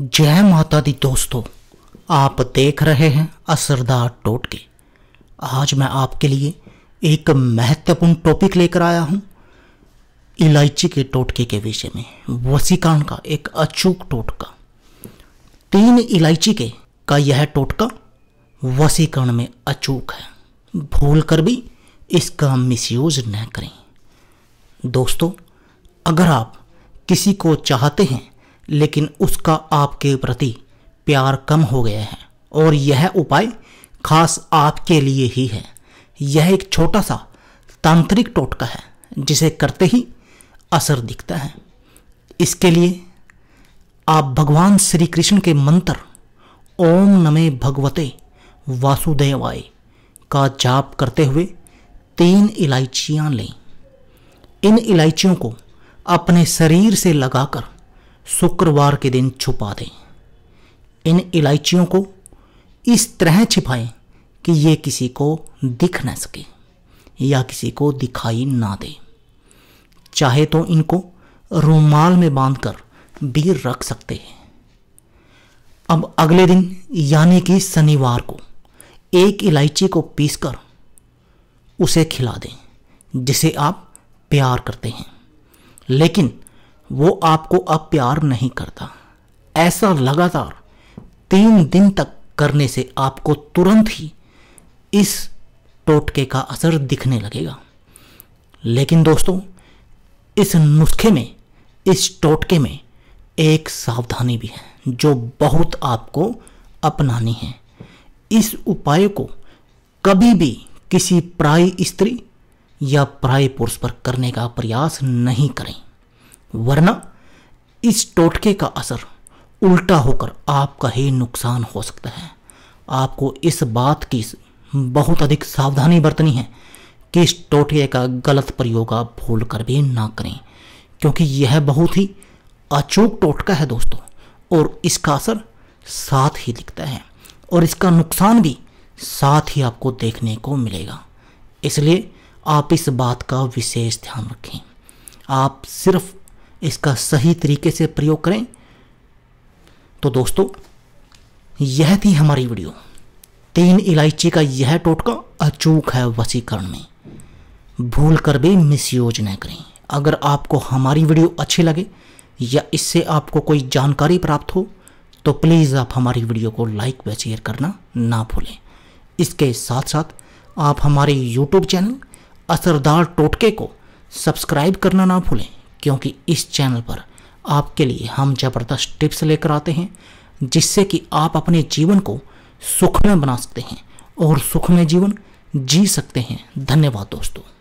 जय माता दी दोस्तों आप देख रहे हैं असरदार टोटके आज मैं आपके लिए एक महत्वपूर्ण टॉपिक लेकर आया हूँ इलायची के टोटके के विषय में वसीकरण का एक अचूक टोटका तीन इलायची के का यह टोटका वसीकरण में अचूक है भूल कर भी इसका मिसयूज न करें दोस्तों अगर आप किसी को चाहते हैं लेकिन उसका आपके प्रति प्यार कम हो गया है और यह उपाय खास आपके लिए ही है यह एक छोटा सा तांत्रिक टोटका है जिसे करते ही असर दिखता है इसके लिए आप भगवान श्री कृष्ण के मंत्र ओम नमे भगवते वासुदेवाय का जाप करते हुए तीन इलायचियाँ लें इन इलायचियों को अपने शरीर से लगाकर शुक्रवार के दिन छुपा दें इन इलायचियों को इस तरह छिपाएं कि ये किसी को दिख न सके या किसी को दिखाई ना दे चाहे तो इनको रुमाल में बांधकर भी रख सकते हैं अब अगले दिन यानी कि शनिवार को एक इलायची को पीसकर उसे खिला दें जिसे आप प्यार करते हैं लेकिन वो आपको अब प्यार नहीं करता ऐसा लगातार तीन दिन तक करने से आपको तुरंत ही इस टोटके का असर दिखने लगेगा लेकिन दोस्तों इस नुस्खे में इस टोटके में एक सावधानी भी है जो बहुत आपको अपनानी है इस उपाय को कभी भी किसी प्राय स्त्री या प्राय पुरुष पर करने का प्रयास नहीं करें वरना इस टोटके का असर उल्टा होकर आपका ही नुकसान हो सकता है आपको इस बात की बहुत अधिक सावधानी बरतनी है कि इस टोटके का गलत प्रयोग आप भूल कर भी ना करें क्योंकि यह बहुत ही अचूक टोटका है दोस्तों और इसका असर साथ ही दिखता है और इसका नुकसान भी साथ ही आपको देखने को मिलेगा इसलिए आप इस बात का विशेष ध्यान रखें आप सिर्फ इसका सही तरीके से प्रयोग करें तो दोस्तों यह थी हमारी वीडियो तीन इलायची का यह टोटका अचूक है वसीकरण में भूल कर भी मिसयूज न करें अगर आपको हमारी वीडियो अच्छी लगे या इससे आपको कोई जानकारी प्राप्त हो तो प्लीज़ आप हमारी वीडियो को लाइक व शेयर करना ना भूलें इसके साथ साथ आप हमारे यूट्यूब चैनल असरदार टोटके को सब्सक्राइब करना ना भूलें क्योंकि इस चैनल पर आपके लिए हम ज़बरदस्त टिप्स लेकर आते हैं जिससे कि आप अपने जीवन को सुखमय बना सकते हैं और सुखमय जीवन जी सकते हैं धन्यवाद दोस्तों